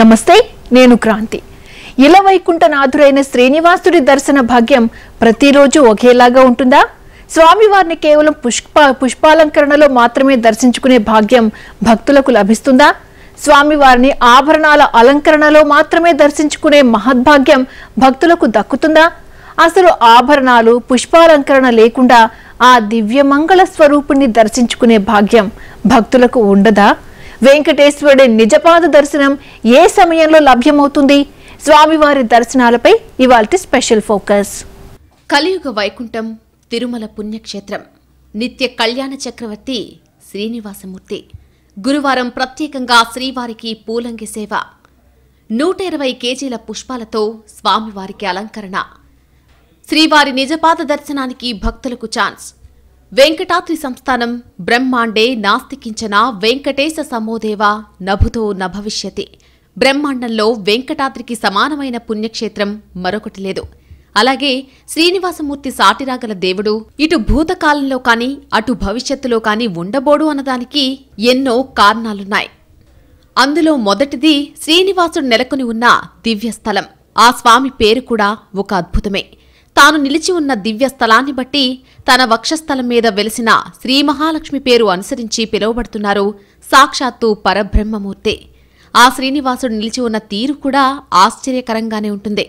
నమస్తే నేను క్రాంతి ఇలవైకుంఠనాథుడైన శ్రీనివాసుడి దర్శన భాగ్యం ప్రతిరోజు ఒకేలాగా ఉంటుందా స్వామివారిని కేవలం పుష్ప పుష్పాలంకరణలో మాత్రమే దర్శించుకునే భాగ్యం భక్తులకు లభిస్తుందా స్వామివారిని ఆభరణాల అలంకరణలో మాత్రమే దర్శించుకునే మహద్భాగ్యం భక్తులకు దక్కుతుందా అసలు ఆభరణాలు పుష్పాలంకరణ లేకుండా ఆ దివ్యమంగళ స్వరూపుణ్ణి దర్శించుకునే భాగ్యం భక్తులకు ఉండదా వెంకటేశ్వరుడి నిజపాద దర్శనం ఏ సమయంలో లభ్యమవుతుంది స్వామివారి దర్శనాలపై ఇవాళ స్పెషల్ ఫోకస్ కలియుగ వైకుంఠం తిరుమల పుణ్యక్షేత్రం నిత్య కళ్యాణ చక్రవర్తి శ్రీనివాసమూర్తి గురువారం ప్రత్యేకంగా శ్రీవారికి పూలంగి సేవ నూట ఇరవై కేజీల పుష్పాలతో స్వామివారికి అలంకరణ శ్రీవారి నిజపాద దర్శనానికి భక్తులకు ఛాన్స్ వెంకటాద్రి సంస్థానం బ్రహ్మాండే నాస్తికించన వెంకటేశ సమోదేవ నభుతో నభవిష్యతి బ్రహ్మాండంలో వెంకటాద్రికి సమానమైన పుణ్యక్షేత్రం మరొకటి లేదు అలాగే శ్రీనివాసమూర్తి సాటిరాగల దేవుడు ఇటు భూతకాలంలో కాని అటు భవిష్యత్తులో కాని ఉండబోడు అన్నదానికి ఎన్నో కారణాలున్నాయి అందులో మొదటిది శ్రీనివాసుడు నెలకొని ఉన్న దివ్యస్థలం ఆ స్వామి పేరు కూడా ఒక అద్భుతమే తాను నిలిచి ఉన్న దివ్య స్థలాన్ని బట్టి తన వక్షస్థలం మీద వెలిసిన శ్రీ మహాలక్ష్మి పేరు అనుసరించి పిలువబడుతున్నారు సాక్షాత్తు పరబ్రహ్మమూర్తి ఆ శ్రీనివాసుడు నిలిచి ఉన్న తీరు కూడా ఆశ్చర్యకరంగానే ఉంటుంది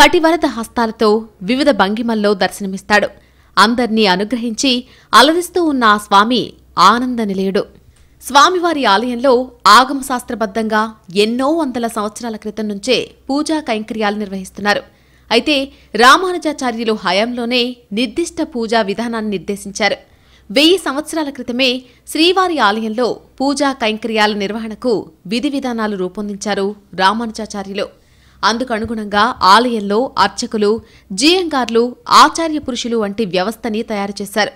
కటివరద హస్తాలతో వివిధ భంగిమల్లో దర్శనమిస్తాడు అందర్నీ అనుగ్రహించి అలరిస్తూ ఉన్న ఆ స్వామి ఆనంద నిలయుడు స్వామివారి ఆలయంలో ఆగమశాస్త్రబద్ధంగా ఎన్నో వందల సంవత్సరాల క్రితం నుంచే పూజా కైంకర్యాలు నిర్వహిస్తున్నారు అయితే రామానుజాచార్యులు హయాంలోనే నిర్దిష్ట పూజా విధానాన్ని నిర్దేశించారు వెయ్యి సంవత్సరాల క్రితమే శ్రీవారి ఆలయంలో పూజా కైంకర్యాల నిర్వహణకు విధి విధానాలు రూపొందించారు రామానుజాచార్యులు అందుకనుగుణంగా ఆలయంలో అర్చకులు జీఎంగార్లు ఆచార్య పురుషులు వంటి వ్యవస్థని తయారు చేశారు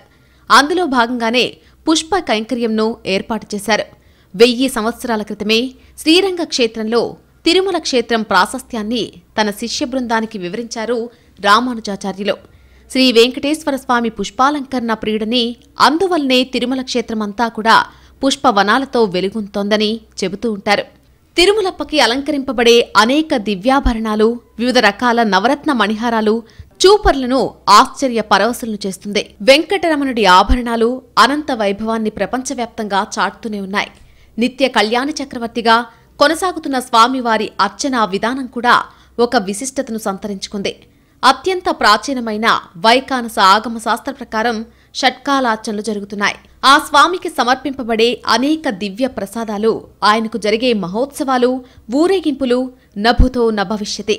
అందులో భాగంగానే పుష్ప కైంకర్యంను ఏర్పాటు చేశారు వెయ్యి సంవత్సరాల క్రితమే శ్రీరంగ క్షేత్రంలో తిరుమల క్షేత్రం ప్రాశస్త్యాన్ని తన శిష్య బృందానికి వివరించారు రామానుజాచార్యులు శ్రీ వెంకటేశ్వర స్వామి పుష్పాలంకరణ ప్రియుడని అందువల్లనే తిరుమల క్షేత్రమంతా కూడా పుష్పవనాలతో వెలుగుంతోందని చెబుతూ ఉంటారు తిరుమలప్పకి అలంకరింపబడే అనేక దివ్యాభరణాలు వివిధ రకాల నవరత్న మణిహారాలు చూపర్లను ఆశ్చర్య పరవశులను చేస్తుంది వెంకటరమణుడి ఆభరణాలు అనంత వైభవాన్ని ప్రపంచవ్యాప్తంగా చాటుతూనే ఉన్నాయి నిత్య కళ్యాణ చక్రవర్తిగా కొనసాగుతున్న స్వామివారి అర్చనా విధానం కూడా ఒక విశిష్టతను సంతరించుకుంది అత్యంత ప్రాచీనమైన వైకానస ఆగమ శాస్త్ర ప్రకారం షట్కాలార్చనలు జరుగుతున్నాయి ఆ స్వామికి సమర్పింపబడే అనేక దివ్య ప్రసాదాలు ఆయనకు జరిగే మహోత్సవాలు ఊరేగింపులు నభుతో నభవిష్యతి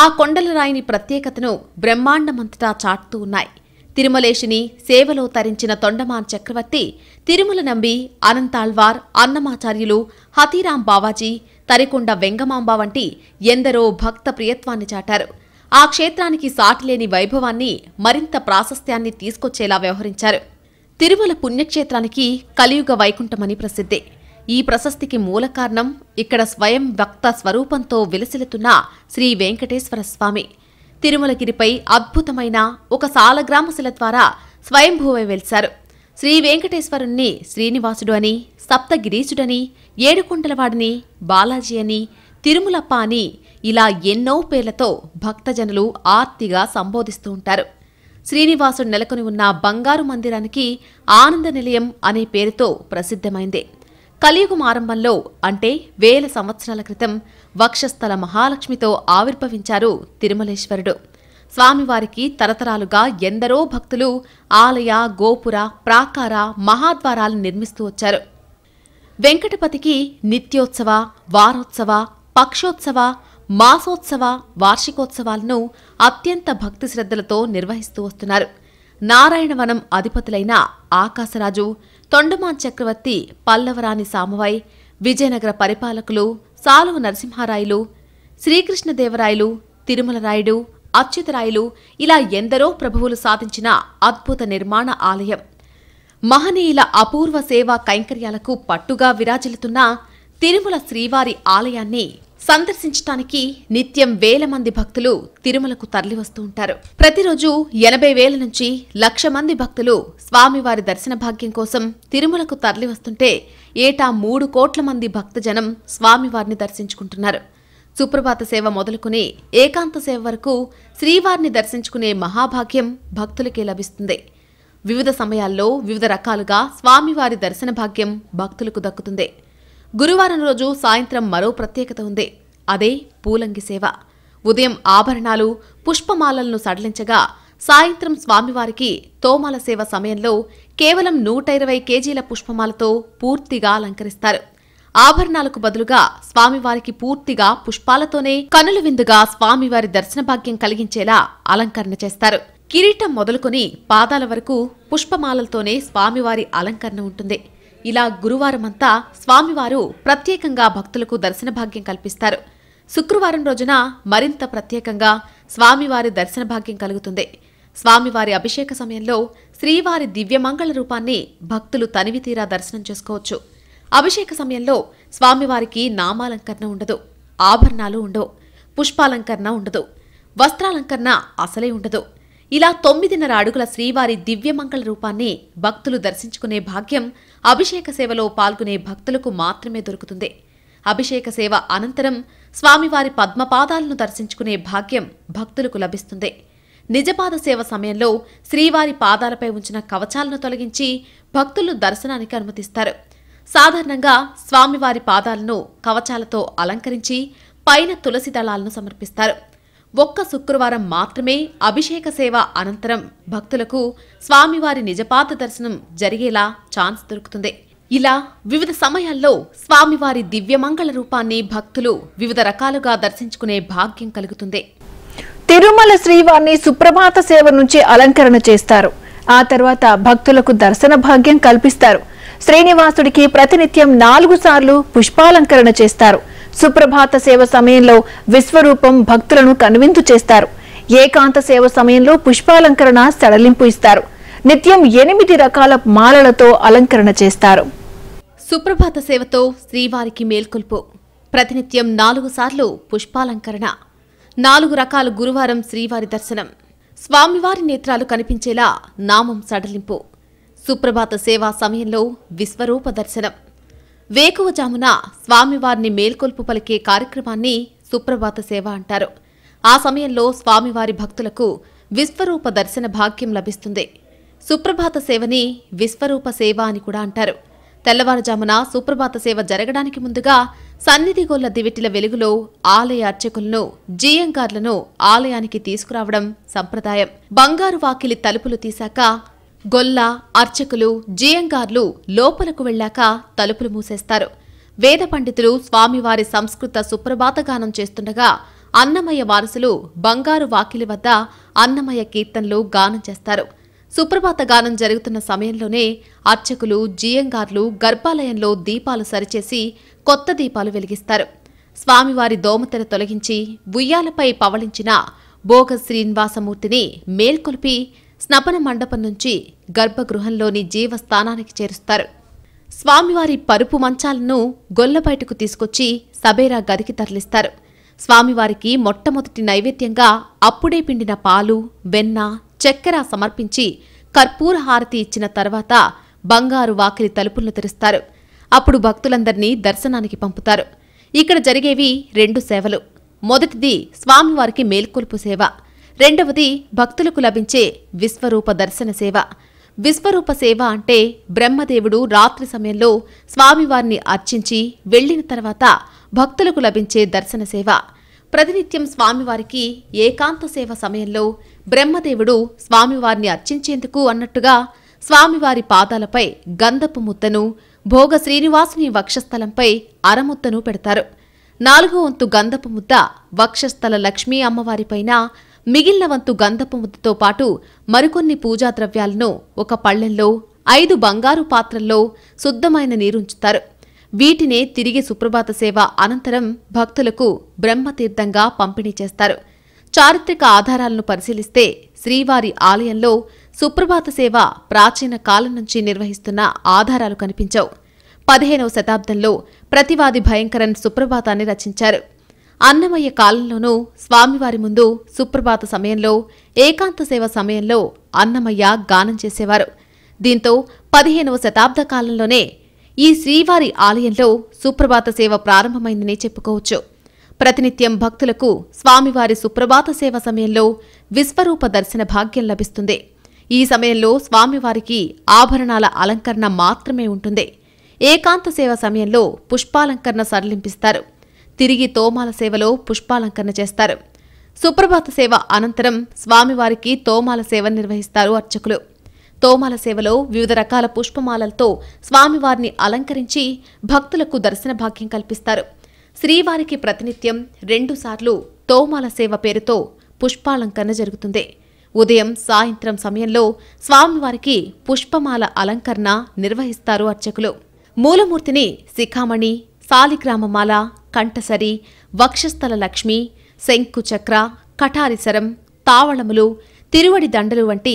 ఆ కొండలరాయిని ప్రత్యేకతను బ్రహ్మాండమంతటా చాటుతూ ఉన్నాయి తిరుమలేశిని సేవలో తరించిన తొండమాన్ చక్రవర్తి తిరుమల నంబి అనంతాళ్వార్ అన్నమాచార్యులు హతీరాం బావాజీ తరికొండ వెంగమాంబ వంటి ఎందరో భక్త ప్రియత్వాన్ని చాటారు ఆ క్షేత్రానికి సాటిలేని వైభవాన్ని మరింత ప్రాశస్త్యాన్ని తీసుకొచ్చేలా వ్యవహరించారు తిరుమల పుణ్యక్షేత్రానికి కలియుగ వైకుంఠమని ప్రసిద్ధి ఈ ప్రశస్తికి మూల కారణం ఇక్కడ స్వయం భక్త స్వరూపంతో విలసిలుతున్న శ్రీ వెంకటేశ్వర స్వామి తిరుమలగిరిపై అద్భుతమైన ఒక సాలగ్రామశిల ద్వారా స్వయంభూవై వెలిశారు శ్రీ వెంకటేశ్వరుణ్ణి శ్రీనివాసుడు అని సప్తగిరీశుడని ఏడుకొండలవాడిని బాలాజీ అని తిరుమలప్ప అని ఇలా ఎన్నో పేర్లతో భక్తజనులు ఆర్తిగా సంబోధిస్తూ ఉంటారు శ్రీనివాసుడు నెలకొని ఉన్న బంగారు మందిరానికి ఆనంద నిలయం అనే పేరుతో ప్రసిద్ధమైంది కలియుగం ఆరంభంలో అంటే వేల సంవత్సరాల క్రితం వక్షస్థల మహాలక్ష్మితో ఆవిర్భవించారు తిరుమలేశ్వరుడు స్వామివారికి తరతరాలుగా ఎందరో భక్తులు ఆలయ గోపుర ప్రాకార మహాద్వారాలు నిర్మిస్తూ వచ్చారు వెంకటపతికి నిత్యోత్సవ వారోత్సవ పక్షోత్సవ మాసోత్సవ వార్షికోత్సవాలను అత్యంత భక్తి శ్రద్ధలతో నిర్వహిస్తూ వస్తున్నారు నారాయణవనం అధిపతులైన ఆకాశరాజు తొండమాన్ చక్రవర్తి పల్లవరాని సామవై విజయనగర పరిపాలకులు సాలువ నరసింహారాయలు శ్రీకృష్ణదేవరాయలు తిరుమలరాయుడు అచ్యుతరాయులు ఇలా ఎందరో ప్రభువులు సాధించిన అద్భుత నిర్మాణ ఆలయం మహనీయుల అపూర్వ సేవా కైంకర్యాలకు పట్టుగా విరాజిల్లుతున్న తిరుమల శ్రీవారి ఆలయాన్ని సందర్శించడానికి నిత్యం వేల మంది భక్తులు తిరుమలకు తరలివస్తూ ఉంటారు ప్రతిరోజు ఎనభై వేల నుంచి లక్ష మంది భక్తులు స్వామివారి దర్శన భాగ్యం కోసం తిరుమలకు తరలివస్తుంటే ఏటా మూడు కోట్ల మంది భక్తజనం స్వామివారిని దర్శించుకుంటున్నారు సుప్రభాత సేవ మొదలుకుని ఏకాంత సేవ వరకు శ్రీవారిని దర్శించుకునే మహాభాగ్యం భక్తులకే లభిస్తుంది వివిధ సమయాల్లో వివిధ రకాలుగా స్వామివారి దర్శన భాగ్యం భక్తులకు దక్కుతుంది గురువారం రోజు సాయంత్రం మరో ప్రత్యేకత ఉంది అదే పూలంగి సేవ ఉదయం ఆభరణాలు పుష్పమాలలను సడలించగా సాయంత్రం స్వామివారికి తోమాల సేవ సమయంలో కేవలం నూట ఇరవై కేజీల పుష్పమాలతో పూర్తిగా అలంకరిస్తారు ఆభరణాలకు బదులుగా స్వామివారికి పూర్తిగా పుష్పాలతోనే కనులు విందుగా స్వామివారి దర్శన భాగ్యం కలిగించేలా అలంకరణ చేస్తారు కిరీటం మొదలుకొని పాదాల వరకు పుష్పమాలలతోనే స్వామివారి అలంకరణ ఉంటుంది ఇలా గురువారమంతా స్వామివారు ప్రత్యేకంగా భక్తులకు దర్శన భాగ్యం కల్పిస్తారు శుక్రవారం రోజున మరింత ప్రత్యేకంగా స్వామివారి దర్శన భాగ్యం కలుగుతుంది స్వామివారి అభిషేక సమయంలో శ్రీవారి దివ్యమంగళ రూపాన్ని భక్తులు తనివి తీరా దర్శనం చేసుకోవచ్చు అభిషేక సమయంలో స్వామివారికి నామాలంకరణ ఉండదు ఆభరణాలు ఉండవు పుష్పాలంకరణ ఉండదు వస్త్రాలంకరణ అసలే ఉండదు ఇలా తొమ్మిదిన్నర అడుగుల శ్రీవారి దివ్యమంగళ రూపాన్ని భక్తులు దర్శించుకునే భాగ్యం అభిషేక సేవలో పాల్గొనే భక్తులకు మాత్రమే దొరుకుతుంది అభిషేక సేవ అనంతరం స్వామివారి పద్మపాదాలను దర్శించుకునే భాగ్యం భక్తులకు లభిస్తుంది నిజపాద సేవ సమయంలో శ్రీవారి పాదాలపై ఉంచిన కవచాలను తొలగించి భక్తులు దర్శనానికి అనుమతిస్తారు సాధారణంగా స్వామివారి పాదాలను కవచాలతో అలంకరించి పైన తులసి దళాలను సమర్పిస్తారు ఒక్క శుక్రవారం మాత్రమే అభిషేక సేవ అనంతరం భక్తులకు స్వామివారి నిజపాత దర్శనం జరిగేలా ఛాన్స్ దొరుకుతుంది ఇలా వివిధ సమయాల్లో స్వామివారి దివ్యమంగళ రూపాన్ని భక్తులు వివిధ రకాలుగా దర్శించుకునే భాగ్యం కలుగుతుంది తిరుమల శ్రీవారిని సుప్రభాత సేవ నుంచి అలంకరణ చేస్తారు ఆ తర్వాత భక్తులకు దర్శన భాగ్యం కల్పిస్తారు శ్రీనివాసుడికి ప్రతినిత్యం నాలుగు సార్లు పుష్పాలంకరణ చేస్తారు సుప్రభాత సేవ సమయంలో విశ్వరూపం భక్తులను కనువిందు చేస్తారు ఏకాంత సేవ సమయంలో పుష్పాలంకరణ సడలింపు ఇస్తారు నిత్యం ఎనిమిది రకాల మాలలతో అలంకరణ చేస్తారు సుప్రభాత సేవతో శ్రీవారికి మేల్కొల్పు ప్రతినిత్యం నాలుగు సార్లు పుష్పాలంకరణ నాలుగు రకాల గురువారం శ్రీవారి దర్శనం స్వామివారి నేత్రాలు కనిపించేలా నామం సడలింపు సుప్రభాత సేవా సమయంలో విశ్వరూప దర్శనం వేకువజామున స్వామివారిని మేల్కొల్పు పలికే కార్యక్రమాన్ని సుప్రభాత సేవ అంటారు ఆ సమయంలో స్వామివారి భక్తులకు విశ్వరూప దర్శన భాగ్యం లభిస్తుంది సుప్రభాత సేవని విశ్వరూప సేవ అని కూడా అంటారు తెల్లవారుజామున సుప్రభాత సేవ జరగడానికి ముందుగా సన్నిధిగోళ్ల దివిటిల వెలుగులో ఆలయ అర్చకులను జియంగార్లను ఆలయానికి తీసుకురావడం సంప్రదాయం బంగారు వాకిలి తలుపులు తీశాక గొల్ల అర్చకులు జియంగార్లు లోపలకు వెళ్ళాక తలుపులు మూసేస్తారు వేద పండితులు స్వామివారి సంస్కృత సుప్రభాతగానం చేస్తుండగా అన్నమయ్య వారసులు బంగారు వాకిలి వద్ద అన్నమయ్య కీర్తనలు గానం చేస్తారు సుప్రభాత గానం జరుగుతున్న సమయంలోనే అర్చకులు జియంగార్లు గర్భాలయంలో దీపాలు సరిచేసి కొత్త దీపాలు వెలిగిస్తారు స్వామివారి దోమతెర తొలగించి ఉయ్యాలపై పవళించిన భోగ శ్రీనివాసమూర్తిని మేల్కొల్పి స్నపన మండపం నుంచి గర్భగృహంలోని జీవస్థానానికి చేరుస్తారు స్వామివారి పరుపు మంచాలను గొల్ల బయటకు తీసుకొచ్చి సబేరా గదికి తరలిస్తారు స్వామివారికి మొట్టమొదటి నైవేద్యంగా అప్పుడే పిండిన పాలు వెన్న చక్కెర సమర్పించి కర్పూర హారతి ఇచ్చిన తర్వాత బంగారు వాకిలి తలుపులను తెరుస్తారు అప్పుడు భక్తులందర్నీ దర్శనానికి పంపుతారు ఇక్కడ జరిగేవి రెండు సేవలు మొదటిది స్వామివారికి మేల్కొల్పు సేవ రెండవది భక్తులకు లభించే విశ్వరూప దర్శన సేవ విశ్వరూప సేవ అంటే బ్రహ్మదేవుడు రాత్రి సమయంలో స్వామివారిని అర్చించి వెళ్లిన తర్వాత భక్తులకు లభించే దర్శన సేవ ప్రతినిత్యం స్వామివారికి ఏకాంత సేవ సమయంలో బ్రహ్మదేవుడు స్వామివారిని అర్చించేందుకు అన్నట్టుగా స్వామివారి పాదాలపై గంధపు ముద్దను భోగ శ్రీనివాసుని వక్షస్థలంపై అరముద్దను పెడతారు నాలుగో వంతు గంధపు ముద్ద వక్షస్థల లక్ష్మీ అమ్మవారిపైన మిగిలిన వంతు గంధపు పాటు మరికొన్ని పూజా ద్రవ్యాలను ఒక పళ్లెల్లో ఐదు బంగారు పాత్రల్లో శుద్ధమైన నీరుంచుతారు వీటినే తిరిగి సుప్రభాత సేవ అనంతరం భక్తులకు బ్రహ్మతీర్థంగా పంపిణీ చేస్తారు చారిత్రక ఆధారాలను పరిశీలిస్తే శ్రీవారి ఆలయంలో సుప్రభాత సేవ ప్రాచీన కాలం నుంచి నిర్వహిస్తున్న ఆధారాలు కనిపించవు పదిహేనవ శతాబ్దంలో ప్రతివాది భయంకరన్ సుప్రభాతాన్ని రచించారు అన్నమయ్య కాలంలోనూ స్వామివారి ముందు సుప్రభాత సమయంలో ఏకాంత సేవ సమయంలో అన్నమయ్య గానం చేసేవారు దీంతో పదిహేనవ శతాబ్ద కాలంలోనే ఈ శ్రీవారి ఆలయంలో సుప్రభాత సేవ ప్రారంభమైందని చెప్పుకోవచ్చు ప్రతినిత్యం భక్తులకు స్వామివారి సుప్రభాత సేవ సమయంలో విశ్వరూప దర్శన భాగ్యం లభిస్తుంది ఈ సమయంలో స్వామివారికి ఆభరణాల అలంకరణ మాత్రమే ఉంటుంది ఏకాంత సేవ సమయంలో పుష్పాలంకరణ సరళింపిస్తారు తిరిగి తోమాల సేవలో పుష్పాలంకరణ చేస్తారు సుప్రభాత సేవ అనంతరం స్వామివారికి తోమాల సేవ నిర్వహిస్తారు అర్చకులు తోమాల సేవలో వివిధ రకాల పుష్పమాలలతో స్వామివారిని అలంకరించి భక్తులకు దర్శన భాగ్యం కల్పిస్తారు శ్రీవారికి ప్రతినిత్యం రెండుసార్లు తోమాల సేవ పేరుతో పుష్పాలంకరణ జరుగుతుంది ఉదయం సాయంత్రం సమయంలో స్వామివారికి పుష్పమాల అలంకరణ నిర్వహిస్తారు అర్చకులు మూలమూర్తిని శిఖామణి సాలిగ్రామమాల కంఠసరి వక్షస్థల లక్ష్మి శంకుచక్ర కఠారిసరం తావళములు తిరువడి దండలు వంటి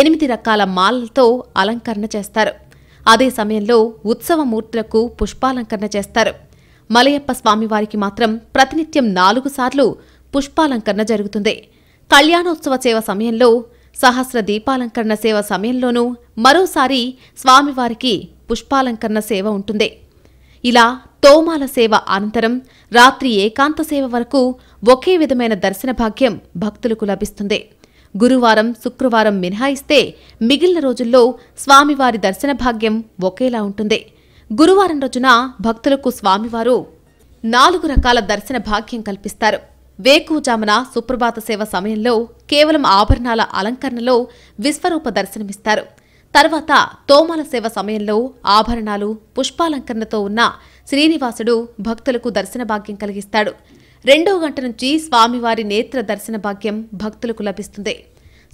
ఎనిమిది రకాల మాలలతో అలంకరణ చేస్తారు అదే సమయంలో ఉత్సవమూర్తులకు పుష్పాలంకరణ చేస్తారు మలయప్ప స్వామివారికి మాత్రం ప్రతినిత్యం నాలుగు సార్లు పుష్పాలంకరణ జరుగుతుంది కళ్యాణోత్సవ సేవ సమయంలో సహస్ర దీపాలంకరణ సేవ సమయంలోనూ మరోసారి స్వామివారికి పుష్పాలంకరణ సేవ ఉంటుంది ఇలా తోమాల సేవ అనంతరం రాత్రి ఏకాంత సేవ వరకు ఒకే విధమైన దర్శన భాగ్యం భక్తులకు లభిస్తుంది గురువారం శుక్రవారం మినహాయిస్తే మిగిలిన రోజుల్లో స్వామివారి దర్శన భాగ్యం ఒకేలా ఉంటుంది గురువారం రోజున భక్తులకు స్వామివారు నాలుగు రకాల దర్శన భాగ్యం కల్పిస్తారు వేకుజామున సుప్రభాత సేవ సమయంలో కేవలం ఆభరణాల అలంకరణలో విశ్వరూప దర్శనమిస్తారు తర్వాత తోమాల సేవ సమయంలో ఆభరణాలు పుష్పాలంకరణతో ఉన్న శ్రీనివాసుడు భక్తులకు దర్శన భాగ్యం కలిగిస్తాడు రెండో గంట నుంచి స్వామివారి నేత్ర దర్శన భాగ్యం భక్తులకు లభిస్తుంది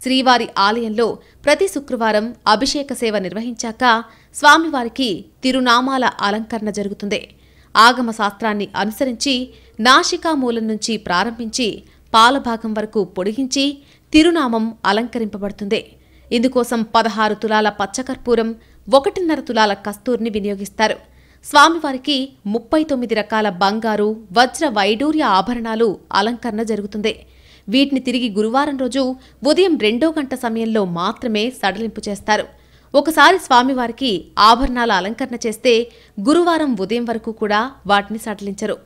శ్రీవారి ఆలయంలో ప్రతి శుక్రవారం అభిషేక సేవ నిర్వహించాక స్వామివారికి తిరునామాల అలంకరణ జరుగుతుంది ఆగమ శాస్త్రాన్ని అనుసరించి నాశికా మూలం నుంచి ప్రారంభించి పాలభాగం వరకు పొడిగించి తిరునామం అలంకరింపబడుతుంది ఇందుకోసం పదహారు తులాల పచ్చకర్పూరం ఒకటిన్నర తులాల కస్తూర్ని వినియోగిస్తారు స్వామివారికి ముప్పై తొమ్మిది రకాల బంగారు వజ్ర వైడూర్య ఆభరణాలు అలంకరణ జరుగుతుంది వీటిని తిరిగి గురువారం రోజు ఉదయం రెండో గంట సమయంలో మాత్రమే సడలింపు చేస్తారు ఒకసారి స్వామివారికి ఆభరణాల అలంకరణ చేస్తే గురువారం ఉదయం వరకు కూడా వాటిని సడలించరు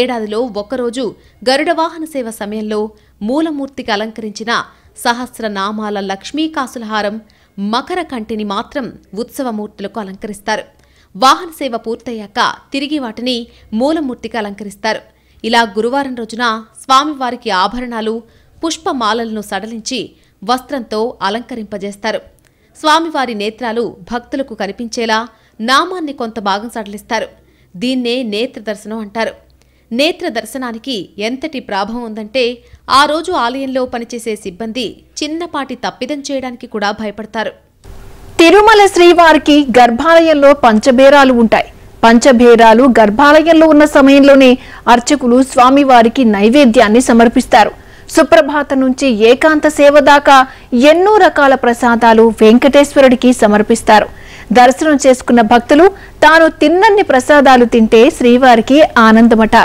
ఏడాదిలో ఒక్కరోజు గరుడ వాహన సేవ సమయంలో మూలమూర్తికి అలంకరించిన సహస్రనామాల లక్ష్మీకాసుల హారం మకర కంటిని మాత్రం ఉత్సవమూర్తులకు అలంకరిస్తారు వాహన సేవ పూర్తయ్యాక తిరిగి వాటిని మూలమూర్తిగా అలంకరిస్తారు ఇలా గురువారం రోజున స్వామివారికి ఆభరణాలు పుష్పమాలలను సడలించి వస్త్రంతో అలంకరింపజేస్తారు స్వామివారి నేత్రాలు భక్తులకు కనిపించేలా నామాన్ని కొంత భాగం సడలిస్తారు దీన్నే నేత్ర దర్శనం అంటారు నేత్ర దర్శనానికి ఎంతటి ప్రాభం ఉందంటే ఆ రోజు ఆలయంలో పనిచేసే సిబ్బంది చిన్నపాటి తప్పిదం చేయడానికి కూడా భయపడతారు తిరుమల శ్రీవారికి గర్భాలయంలో పంచభేరాలు ఉంటాయి పంచభేరాలు గర్భాలయంలో ఉన్న సమయంలోనే అర్చకులు స్వామివారికి నైవేద్యాన్ని సమర్పిస్తారు సుప్రభాత నుంచి ఏకాంత సేవ దాకా ఎన్నో రకాల ప్రసాదాలు వెంకటేశ్వరుడికి సమర్పిస్తారు దర్శనం చేసుకున్న భక్తులు తాను తిన్నన్ని ప్రసాదాలు తింటే శ్రీవారికి ఆనందమట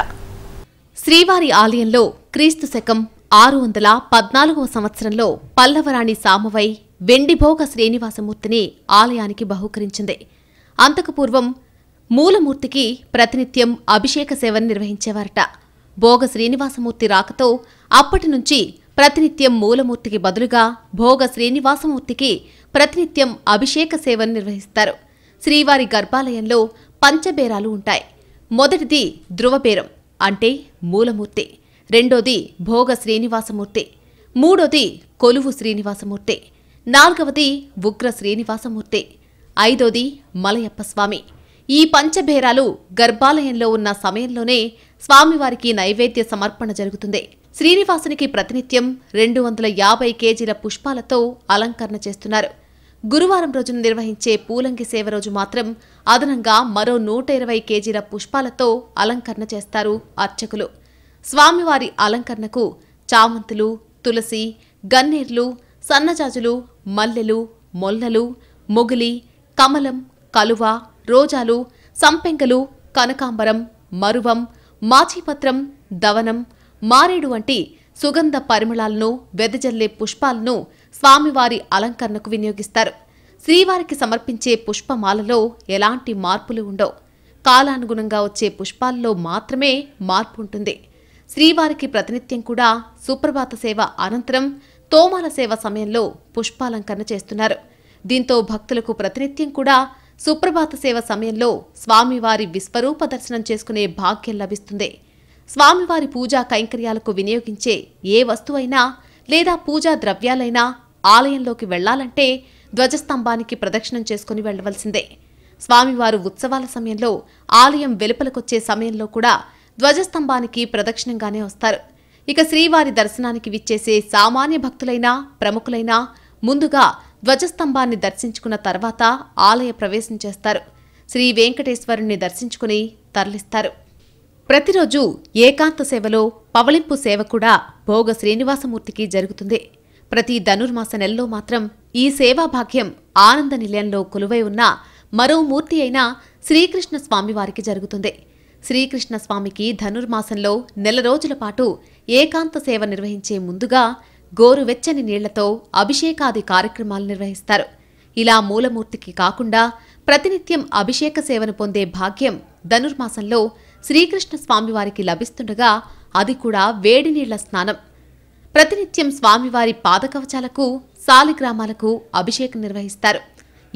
శ్రీవారి ఆలయంలో క్రీస్తు శకం ఆరు వందల పద్నాలుగవ సంవత్సరంలో పల్లవరాణి సామవై వెండిభోగ శ్రీనివాసమూర్తిని ఆలయానికి బహుకరించింది అంతకు పూర్వం మూలమూర్తికి ప్రతినిత్యం అభిషేక సేవను నిర్వహించేవారట భోగ శ్రీనివాసమూర్తి రాకతో అప్పటి నుంచి ప్రతినిత్యం మూలమూర్తికి బదులుగా భోగ శ్రీనివాసమూర్తికి ప్రతినిత్యం అభిషేక సేవను నిర్వహిస్తారు శ్రీవారి గర్భాలయంలో పంచబేరాలు ఉంటాయి మొదటిది ధ్రువబేరం అంటే మూలమూర్తి రెండోది భోగ శ్రీనివాసమూర్తి మూడోది కొలువు శ్రీనివాసమూర్తి నాలుగవది ఉగ్ర శ్రీనివాసమూర్తి ఐదోది మలయప్పస్వామి ఈ పంచభేరాలు గర్భాలయంలో ఉన్న సమయంలోనే స్వామివారికి నైవేద్య సమర్పణ జరుగుతుంది శ్రీనివాసునికి ప్రతినిత్యం రెండు వందల యాభై కేజీల పుష్పాలతో అలంకరణ చేస్తున్నారు గురువారం రోజున నిర్వహించే పూలంగి సేవ రోజు మాత్రం అదనంగా మరో నూట ఇరవై కేజీల పుష్పాలతో అలంకరణ చేస్తారు అర్చకులు స్వామివారి అలంకరణకు చామంతులు తులసి గన్నేర్లు సన్నజాజులు మల్లెలు మొల్లలు మొగిలి కమలం కలువ రోజాలు సంపెంగలు కనకాంబరం మరువం మాచిపత్రం దవనం మారేడు వంటి సుగంధ పరిమళాలను వెదజల్లే పుష్పాలను స్వామివారి అలంకరణకు వినియోగిస్తారు శ్రీవారికి సమర్పించే పుష్పమాలలో ఎలాంటి మార్పులు ఉండవు కాలానుగుణంగా వచ్చే పుష్పాల్లో మాత్రమే మార్పు ఉంటుంది శ్రీవారికి ప్రతినిత్యం కూడా సుప్రభాత సేవ అనంతరం తోమాల సేవ సమయంలో పుష్పాలంకరణ చేస్తున్నారు దీంతో భక్తులకు ప్రతినిత్యం కూడా సుప్రభాత సేవ సమయంలో స్వామివారి విశ్వరూప దర్శనం చేసుకునే భాగ్యం లభిస్తుంది స్వామివారి పూజా కైంకర్యాలకు వినియోగించే ఏ వస్తువైనా లేదా పూజా ద్రవ్యాలైనా ఆలయంలోకి వెళ్లాలంటే ధ్వజస్తంభానికి ప్రదక్షిణం చేసుకుని వెళ్లవలసిందే స్వామివారు ఉత్సవాల సమయంలో ఆలయం వెలుపలకొచ్చే సమయంలో కూడా ధ్వజస్తంభానికి ప్రదక్షిణంగానే వస్తారు ఇక శ్రీవారి దర్శనానికి విచ్చేసే సామాన్య భక్తులైనా ప్రముఖులైనా ముందుగా ధ్వజస్తంభాన్ని దర్శించుకున్న తర్వాత ఆలయ ప్రవేశం చేస్తారు శ్రీ వెంకటేశ్వరుణ్ణి దర్శించుకుని తరలిస్తారు ప్రతిరోజు ఏకాంత సేవలో పవళింపు సేవ కూడా భోగ శ్రీనివాసమూర్తికి జరుగుతుంది ప్రతి ధనుర్మాస నెలలో మాత్రం ఈ సేవా భాగ్యం ఆనంద నిలయంలో కొలువై ఉన్న మరో మూర్తి అయిన శ్రీకృష్ణ స్వామివారికి జరుగుతుంది శ్రీకృష్ణస్వామికి ధనుర్మాసంలో నెల రోజుల పాటు ఏకాంత సేవ నిర్వహించే ముందుగా గోరువెచ్చని నీళ్లతో అభిషేకాది కార్యక్రమాలు నిర్వహిస్తారు ఇలా మూలమూర్తికి కాకుండా ప్రతినిత్యం అభిషేక సేవను పొందే భాగ్యం ధనుర్మాసంలో శ్రీకృష్ణస్వామివారికి లభిస్తుండగా అది కూడా వేడి నీళ్ల స్నానం ప్రతినిత్యం స్వామివారి పాదకవచాలకు సాలిగ్రామాలకు అభిషేకం నిర్వహిస్తారు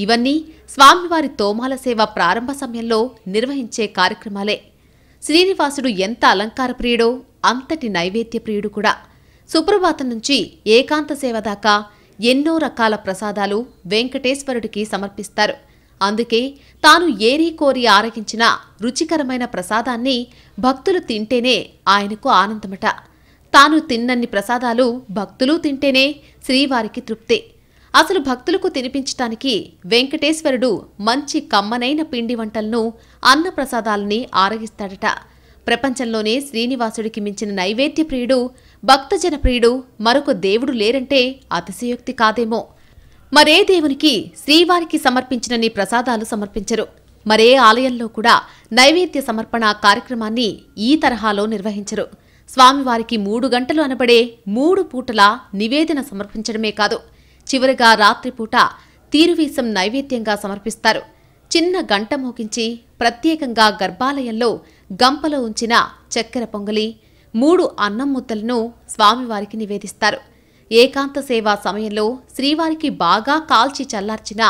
ఇవన్నీ స్వామివారి తోమాల సేవ ప్రారంభ సమయంలో నిర్వహించే కార్యక్రమాలే శ్రీనివాసుడు ఎంత అలంకార ప్రియుడో అంతటి నైవేద్య ప్రియుడు కూడా సుప్రభాతం నుంచి ఏకాంత సేవ దాకా ఎన్నో రకాల ప్రసాదాలు వెంకటేశ్వరుడికి సమర్పిస్తారు అందుకే తాను ఏరి కోరి ఆరగించిన రుచికరమైన ప్రసాదాన్ని భక్తులు తింటేనే ఆయనకు ఆనందమట తాను తిన్నన్ని ప్రసాదాలు భక్తులు తింటేనే శ్రీవారికి తృప్తే అసలు భక్తులకు తినిపించటానికి వెంకటేశ్వరుడు మంచి కమ్మనైన పిండి వంటలను అన్నప్రసాదాలని ఆరగిస్తాడట ప్రపంచంలోనే శ్రీనివాసుడికి మించిన నైవేద్య ప్రియుడు భక్తజన ప్రియుడు మరొక దేవుడు లేరంటే అతిశయోక్తి కాదేమో మరే దేవునికి శ్రీవారికి సమర్పించినన్ని ప్రసాదాలు సమర్పించరు మరే ఆలయంలో కూడా నైవేద్య సమర్పణ కార్యక్రమాన్ని ఈ తరహాలో నిర్వహించరు స్వామివారికి మూడు గంటలు అనబడే మూడు పూటల నివేదన సమర్పించడమే కాదు చివరిగా రాత్రిపూట తీరువీసం నైవేద్యంగా సమర్పిస్తారు చిన్న గంట మోగించి ప్రత్యేకంగా గర్భాలయంలో గంపలో ఉంచిన చక్కెర పొంగలి మూడు అన్నం ముద్దలను స్వామివారికి నివేదిస్తారు ఏకాంత సేవా సమయంలో శ్రీవారికి బాగా కాల్చి చల్లార్చిన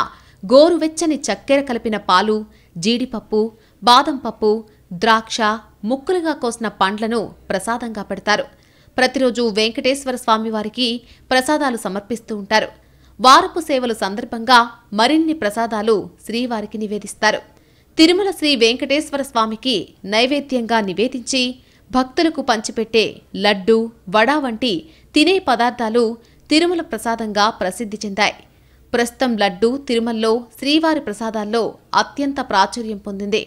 గోరువెచ్చని చక్కెర కలిపిన పాలు జీడిపప్పు బాదంపప్పు ద్రాక్ష ముక్కలుగా కోసిన పండ్లను ప్రసాదంగా పెడతారు ప్రతిరోజు వెంకటేశ్వర స్వామివారికి ప్రసాదాలు సమర్పిస్తూ ఉంటారు వారపు సేవల సందర్భంగా మరిన్ని ప్రసాదాలు శ్రీవారికి నివేదిస్తారు తిరుమల శ్రీ వెంకటేశ్వర స్వామికి నైవేద్యంగా నివేదించి భక్తులకు పంచిపెట్టే లడ్డు వడ వంటి తినే పదార్థాలు తిరుమల ప్రసాదంగా ప్రసిద్ధి చెందాయి ప్రస్తుతం లడ్డు తిరుమలలో శ్రీవారి ప్రసాదాల్లో అత్యంత ప్రాచుర్యం పొందింది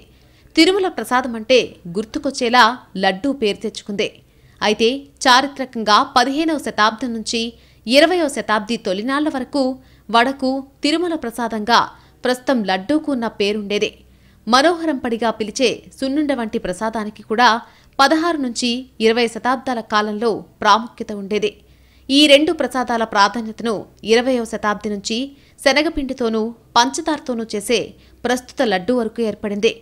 తిరుమల ప్రసాదమంటే గుర్తుకొచ్చేలా లడ్డూ పేరు తెచ్చుకుంది అయితే చారిత్రకంగా పదిహేనవ శతాబ్దం నుంచి ఇరవయో శతాబ్ది తొలినాళ్ల వరకు వడకు తిరుమల ప్రసాదంగా ప్రస్తుతం లడ్డూకు ఉన్న పేరుండేదే మనోహరం పడిగా పిలిచే సున్నుండ వంటి ప్రసాదానికి కూడా పదహారు నుంచి ఇరవై శతాబ్దాల కాలంలో ప్రాముఖ్యత ఉండేదే ఈ రెండు ప్రసాదాల ప్రాధాన్యతను ఇరవయో శతాబ్ది నుంచి శనగపిండితోనూ పంచదారతోనూ చేసే ప్రస్తుత లడ్డూ వరకు ఏర్పడింది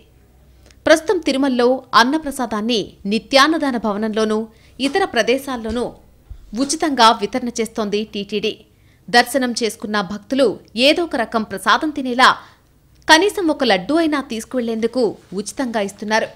ప్రస్తుతం తిరుమలలో అన్నప్రసాదాన్ని నిత్యాన్నదాన భవనంలోనూ ఇతర ప్రదేశాల్లోనూ ఉచితంగా వితరణ చేస్తోంది టీటీడీ దర్శనం చేసుకున్న భక్తులు ఏదో ఒక రకం ప్రసాదం తినేలా కనీసం ఒక లడ్డూ అయినా తీసుకువెళ్లేందుకు ఉచితంగా ఇస్తున్నారు